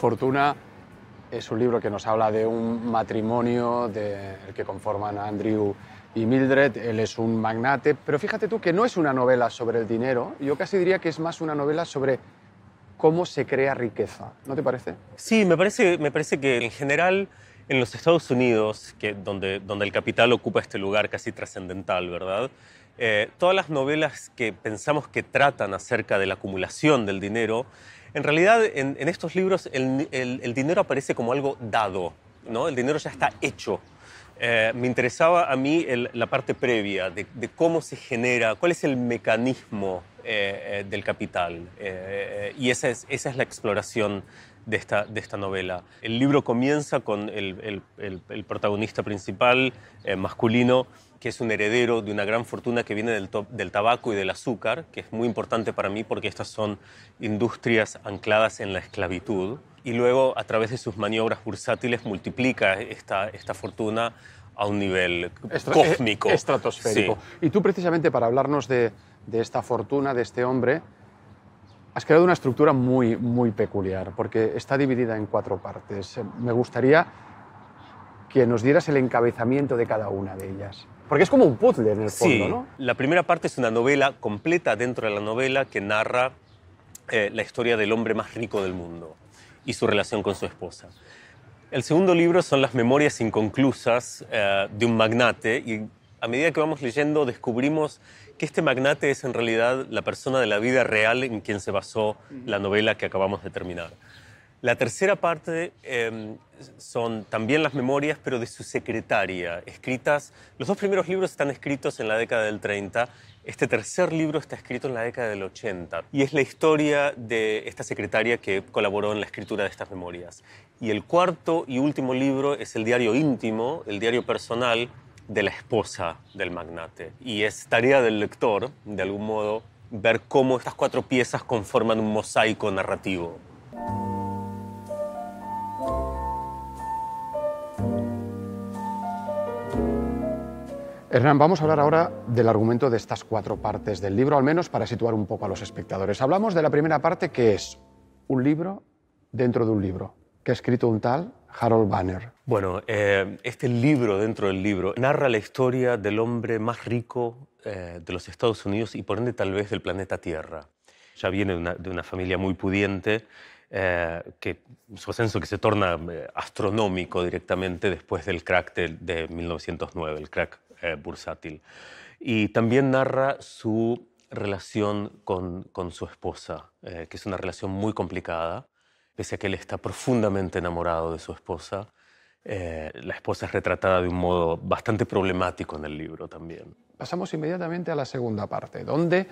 Fortuna es un libro que nos habla de un matrimonio de, que conforman Andrew y Mildred. Él es un magnate, pero fíjate tú que no es una novela sobre el dinero. Yo casi diría que es más una novela sobre cómo se crea riqueza. ¿No te parece? Sí, me parece, me parece que en general en los Estados Unidos, que donde, donde el capital ocupa este lugar casi trascendental, ¿verdad? Eh, todas las novelas que pensamos que tratan acerca de la acumulación del dinero, en realidad en, estos libros el, dinero aparece como algo dado, ¿no? El dinero ya está hecho. Eh, me interesaba a mí la parte previa de, cómo se genera, cuál es el mecanismo eh, del capital. y esa es, esa es la exploración de esta, de esta, novela. El libro comienza con el, el, protagonista principal, masculino, que es un heredero de una gran fortuna que viene del, tabaco y del azúcar, que es muy importante para mí porque estas son industrias ancladas en la esclavitud. Y luego, a través de sus maniobras bursátiles, multiplica esta, fortuna a un nivel eh, cósmico. Estratosférico. Y tú, precisamente, para hablarnos de, esta fortuna, de este hombre, has creado una estructura muy, muy peculiar, porque está dividida en cuatro partes. Me gustaría que nos dieras el encabezamiento de cada una de ellas. Porque es como un puzzle en el fondo, sí. La primera parte es una novela completa dentro de la novela que narra eh, la historia del hombre más rico del mundo y su relación con su esposa. El segundo libro son las memorias inconclusas eh, de un magnate y a medida que vamos leyendo descubrimos que este magnate es en realidad la persona de la vida real en quien se basó la novela que acabamos de terminar. La tercera parte em, son también las memorias, pero de su secretaria, escritas, los dos primeros libros están escritos en la década del 30, este tercer libro está escrito en la década del 80, y es la historia de esta secretaria que colaboró en la escritura de estas memorias. Y el cuarto y último libro es el diario íntimo, el diario personal de la esposa del magnate, y es tarea del lector, de algún modo, ver cómo estas cuatro piezas conforman un mosaico narrativo. Hernán, vamos a hablar ahora del argumento de estas cuatro partes del libro, al menos para situar un poco a los espectadores. Hablamos de la primera parte que es un libro dentro de un libro, que ha escrito un tal Harold Banner. Bueno, eh, este libro dentro del libro narra la historia del hombre más rico eh, de los Estados Unidos y por ende tal vez del planeta Tierra. Ya viene de una, familia muy pudiente, eh, que su ascenso que se torna astronómico directamente después del crack de, de 1909, el crack eh, bursátil. Y también narra su relación con, con su esposa, eh, que es una relación muy complicada, pese a que él está profundamente enamorado de su esposa. Eh, la esposa es retratada de un modo bastante problemático en el libro también. Pasamos inmediatamente a la segunda parte, donde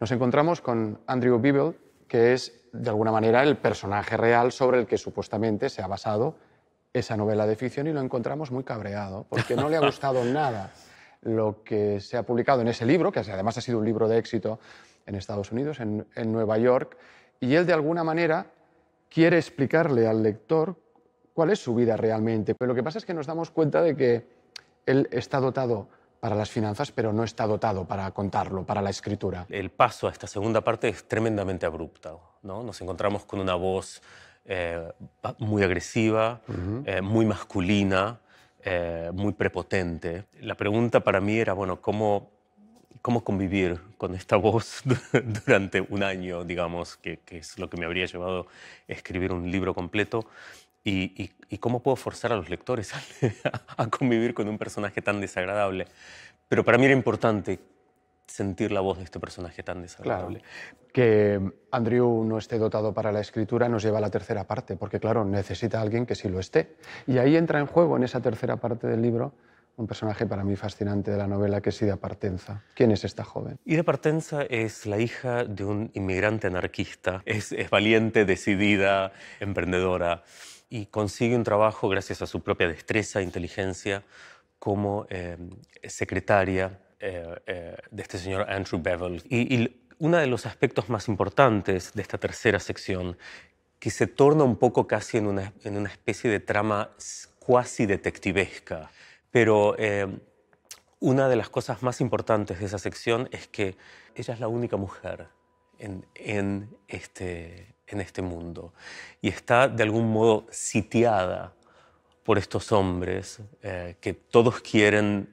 nos encontramos con Andrew Beeble, que es de alguna manera el personaje real sobre el que supuestamente se ha basado esa novela de ficción y lo encontramos muy cabreado, porque no le ha gustado nada lo que se ha publicado en ese libro, que además ha sido un libro de éxito en Estados Unidos, en, Nueva York, y él de alguna manera quiere explicarle al lector cuál es su vida realmente. Pero lo que pasa es que nos damos cuenta de que él está dotado para las finanzas, pero no está dotado para contarlo, para la escritura. El paso a esta segunda parte es tremendamente abrupto. ¿no? Nos encontramos con una voz eh, muy agresiva, eh, muy masculina, eh, muy prepotente. La pregunta para mí era, bueno, ¿cómo, cómo convivir con esta voz durante un año, digamos, que, es lo que me habría llevado a escribir un libro completo? Y, cómo puedo forzar a los lectores a, a convivir con un personaje tan desagradable? Pero para mí era importante sentir la voz de este personaje tan desagradable. Que em, Andrew no esté dotado para la escritura nos lleva a la tercera parte, porque claro, necesita a alguien que sí lo esté. Y ahí entra en juego, en esa tercera parte del libro, un personaje para mí fascinante de la novela que es Ida Partenza. ¿Quién es esta joven? Ida Partenza es la hija de un inmigrante anarquista. Es, valiente, decidida, emprendedora y consigue un trabajo gracias a su propia destreza e inteligencia como em, secretaria eh, eh, de este señor Andrew Bevel. Y, uno de los aspectos más importantes de esta tercera sección, que se torna un poco casi en una, especie de trama cuasi detectivesca, pero eh, una de las cosas más importantes de esa sección es que ella es la única mujer en, este, en este mundo y está de algún modo sitiada por estos hombres que todos quieren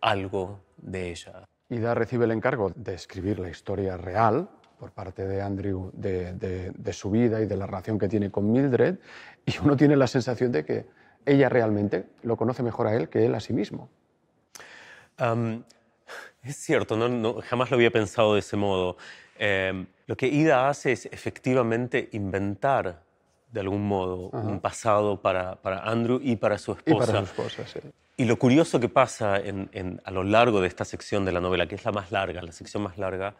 algo de ella. Ida recibe el encargo de escribir la historia real por parte de Andrew de, su vida y de la relación que tiene con Mildred y uno tiene la sensación de que ella realmente lo conoce mejor a él que él a sí mismo. es cierto, no, jamás lo había pensado de ese modo. Em, lo que Ida hace es efectivamente inventar de algún modo un pasado para, Andrew y para su esposa. Y lo curioso que pasa a lo largo de esta sección de la novela, que es la más larga, la sección más larga,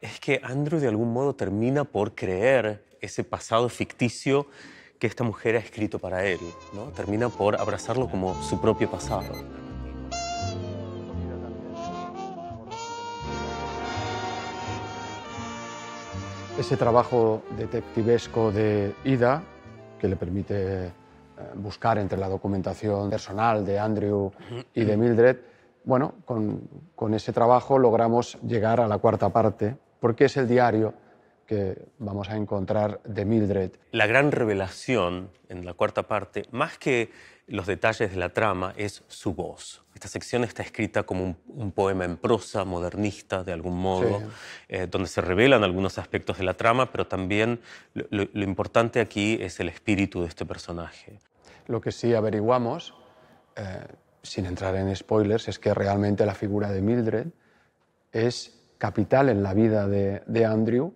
es que Andrew de algún modo termina por creer ese pasado ficticio que esta mujer ha escrito para él. ¿no? Termina por abrazarlo como su propio pasado. Ese trabajo detectivesco de Ida, que le permite eh, buscar entre la documentación personal de Andrew y de Mildred, bueno, con, con, ese trabajo logramos llegar a la cuarta parte, porque es el diario que vamos a encontrar de Mildred. La gran revelación en la cuarta parte, más que los detalles de la trama es su voz. Esta sección está escrita como un, poema en prosa, modernista, de algún modo, eh, donde se revelan algunos aspectos de la trama, pero también lo, importante aquí es el espíritu de este personaje. Lo que sí averiguamos, eh, sin entrar en spoilers, es que realmente la figura de Mildred es capital en la vida de Andrew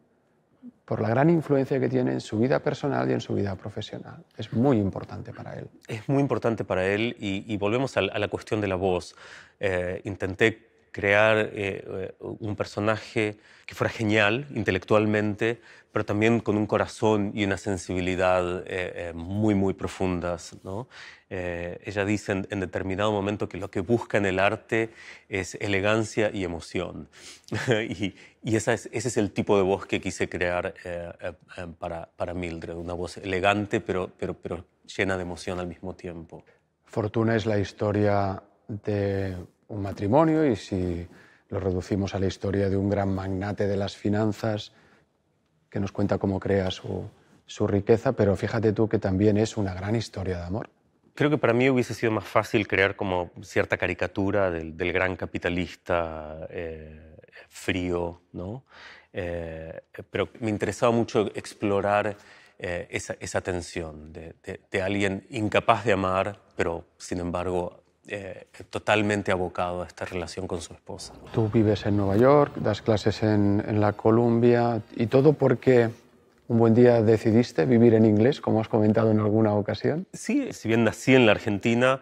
por la gran influencia que tiene en su vida personal y en su vida profesional. Es muy importante para él. Es muy importante para él y, volvemos a, la cuestión de la voz. Eh, intenté crear eh, un personaje que fuera genial intelectualmente, pero también con un corazón y una sensibilidad eh, eh, muy, muy profundas. ¿no? ella dice en, determinado momento que lo que busca en el arte es elegancia y emoción. y, esa ese es el tipo de voz que quise crear para, para, Mildred, una voz elegante, pero, pero, pero llena de emoción al mismo tiempo. Fortuna es la historia de un matrimonio y si lo reducimos a la historia de un gran magnate de las finanzas que nos cuenta cómo crea su, su riqueza, pero fíjate tú que también es una gran historia de amor. Creo que para mí hubiese sido más fácil crear como cierta caricatura del, del gran capitalista eh, frío, ¿no? Eh, pero me interesaba mucho explorar eh, esa, esa, tensión de, de, de, alguien incapaz de amar, pero sin embargo eh, totalmente abocado a esta relación con su esposa. Tú vives en Nueva York, das clases en, en la Columbia y todo porque un buen día decidiste vivir en inglés, como has comentado en alguna ocasión. Sí, si bien nací en la Argentina,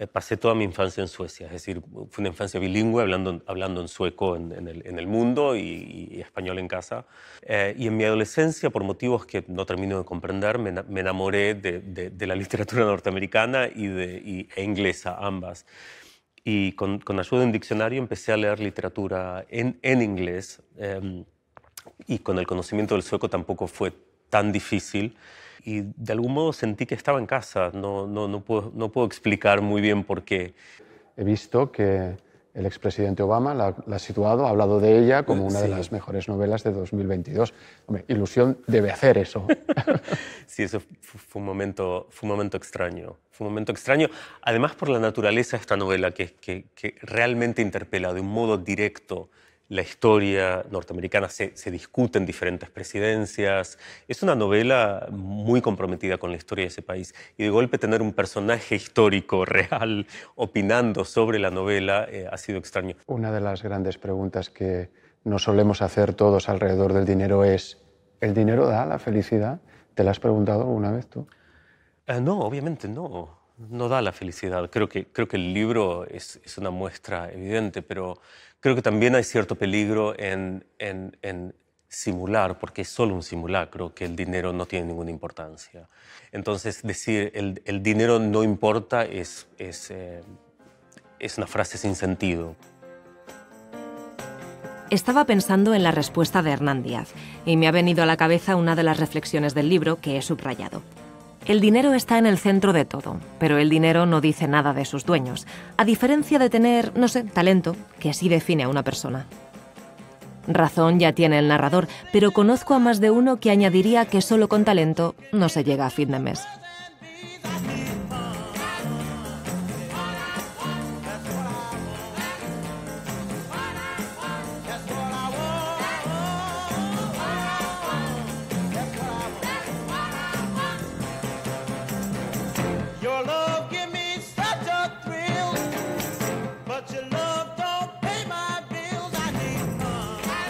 eh, pasé toda mi infancia en Suecia, es decir, fue una infancia bilingüe, hablando, hablando en sueco en, el, en el, mundo y, español en casa. Eh, y en mi adolescencia, por motivos que no termino de comprender, me, me enamoré de, la literatura norteamericana y, de, y e inglesa, ambas. Y con, ayuda de un diccionario empecé a leer literatura en, en inglés. Em, y con el conocimiento del sueco tampoco fue tan difícil y de algún modo sentí que estaba en casa. No, no, no, puedo, no puedo explicar muy bien por qué. He visto que el expresidente Obama la, ha situado, ha hablado de ella como una de las mejores novelas de 2022. Hombre, ilusión debe hacer eso. sí, eso fue un, momento, fue un momento extraño. Fue un momento extraño, además por la naturaleza de esta novela, que, que, que realmente interpela de un modo directo la historia norteamericana, se, se en diferentes presidencias. Es una novela muy comprometida con la historia de ese país. Y de golpe tener un personaje histórico, real, opinando sobre la novela eh, ha sido extraño. Una de las grandes preguntas que nos solemos hacer todos alrededor del dinero es, ¿el dinero da la felicidad? ¿Te la has preguntado alguna vez tú? Eh, no, obviamente no no da la felicidad. Creo que, creo que el libro es, una muestra evidente, pero creo que también hay cierto peligro en, en, simular, porque es solo un simulacro, que el dinero no tiene ninguna importancia. Entonces, decir el, el dinero no importa es, es, eh, es una frase sin sentido. Estaba pensando en la respuesta de Hernán Díaz y me ha venido a la cabeza una de las reflexiones del libro que he subrayado. El dinero está en el centro de todo, pero el dinero no dice nada de sus dueños, a diferencia de tener, no sé, talento, que así define a una persona. Razón ya tiene el narrador, pero conozco a más de uno que añadiría que solo con talento no se llega a fin de mes.